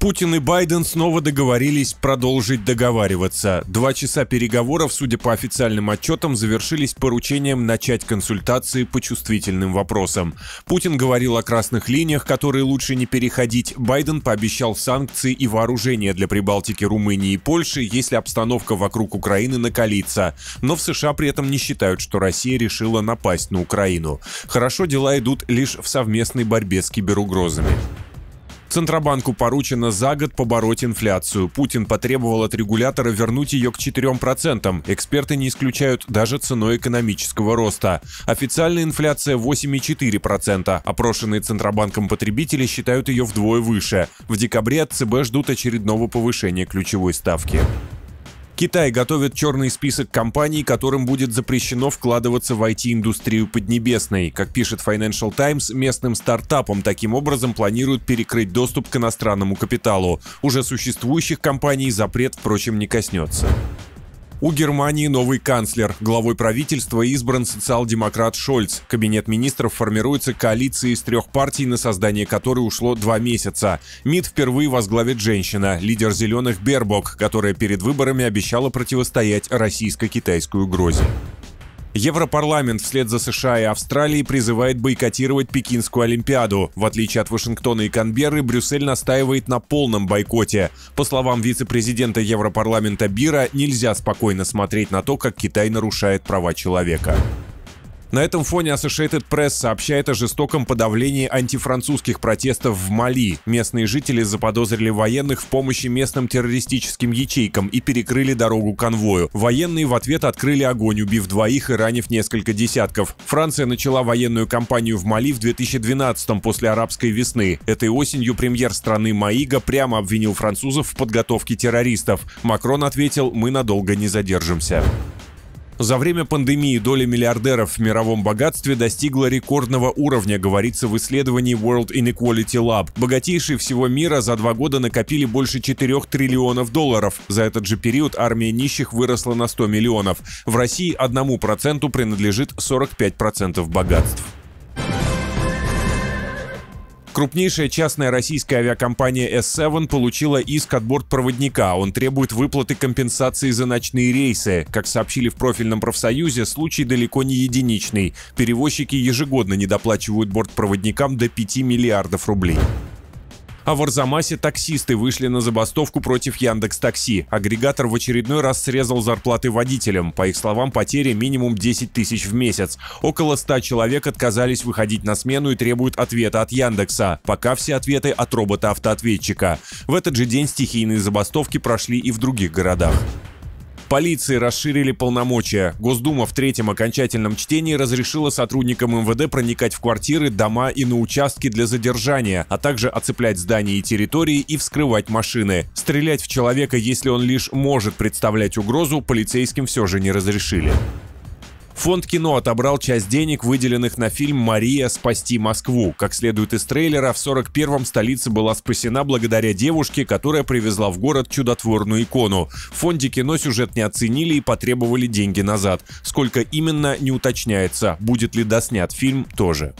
Путин и Байден снова договорились продолжить договариваться. Два часа переговоров, судя по официальным отчетам, завершились поручением начать консультации по чувствительным вопросам. Путин говорил о красных линиях, которые лучше не переходить. Байден пообещал санкции и вооружение для Прибалтики, Румынии и Польши, если обстановка вокруг Украины накалится. Но в США при этом не считают, что Россия решила напасть на Украину. Хорошо дела идут лишь в совместной борьбе с киберугрозами. Центробанку поручено за год побороть инфляцию. Путин потребовал от регулятора вернуть ее к 4%. Эксперты не исключают даже ценой экономического роста. Официальная инфляция 8,4%. Опрошенные Центробанком потребители считают ее вдвое выше. В декабре от ЦБ ждут очередного повышения ключевой ставки. Китай готовит черный список компаний, которым будет запрещено вкладываться в IT-индустрию Поднебесной. Как пишет Financial Times, местным стартапам таким образом планируют перекрыть доступ к иностранному капиталу. Уже существующих компаний запрет, впрочем, не коснется. У Германии новый канцлер. Главой правительства избран социал-демократ Шольц. Кабинет министров формируется коалицией из трех партий, на создание которой ушло два месяца. МИД впервые возглавит женщина, лидер «Зеленых» Бербок, которая перед выборами обещала противостоять российско-китайской угрозе. Европарламент вслед за США и Австралией призывает бойкотировать Пекинскую Олимпиаду. В отличие от Вашингтона и Канберры, Брюссель настаивает на полном бойкоте. По словам вице-президента Европарламента Бира, нельзя спокойно смотреть на то, как Китай нарушает права человека. На этом фоне Associated Press сообщает о жестоком подавлении антифранцузских протестов в Мали. Местные жители заподозрили военных в помощи местным террористическим ячейкам и перекрыли дорогу конвою. Военные в ответ открыли огонь, убив двоих и ранив несколько десятков. Франция начала военную кампанию в Мали в 2012 после арабской весны. Этой осенью премьер страны Маига прямо обвинил французов в подготовке террористов. Макрон ответил, мы надолго не задержимся. За время пандемии доля миллиардеров в мировом богатстве достигла рекордного уровня, говорится в исследовании World Inequality Lab. Богатейшие всего мира за два года накопили больше 4 триллионов долларов. За этот же период армия нищих выросла на 100 миллионов. В России одному проценту принадлежит 45% богатств. Крупнейшая частная российская авиакомпания S7 получила иск от бортпроводника. Он требует выплаты компенсации за ночные рейсы. Как сообщили в профильном профсоюзе, случай далеко не единичный. Перевозчики ежегодно недоплачивают бортпроводникам до 5 миллиардов рублей. А в Арзамасе таксисты вышли на забастовку против Яндекс Такси. Агрегатор в очередной раз срезал зарплаты водителям. По их словам, потери минимум 10 тысяч в месяц. Около 100 человек отказались выходить на смену и требуют ответа от Яндекса. Пока все ответы от робота-автоответчика. В этот же день стихийные забастовки прошли и в других городах. Полиции расширили полномочия. Госдума в третьем окончательном чтении разрешила сотрудникам МВД проникать в квартиры, дома и на участки для задержания, а также оцеплять здания и территории и вскрывать машины. Стрелять в человека, если он лишь может представлять угрозу, полицейским все же не разрешили. Фонд кино отобрал часть денег, выделенных на фильм «Мария. Спасти Москву». Как следует из трейлера, в 41-м столица была спасена благодаря девушке, которая привезла в город чудотворную икону. В фонде кино сюжет не оценили и потребовали деньги назад. Сколько именно, не уточняется. Будет ли доснят фильм, тоже.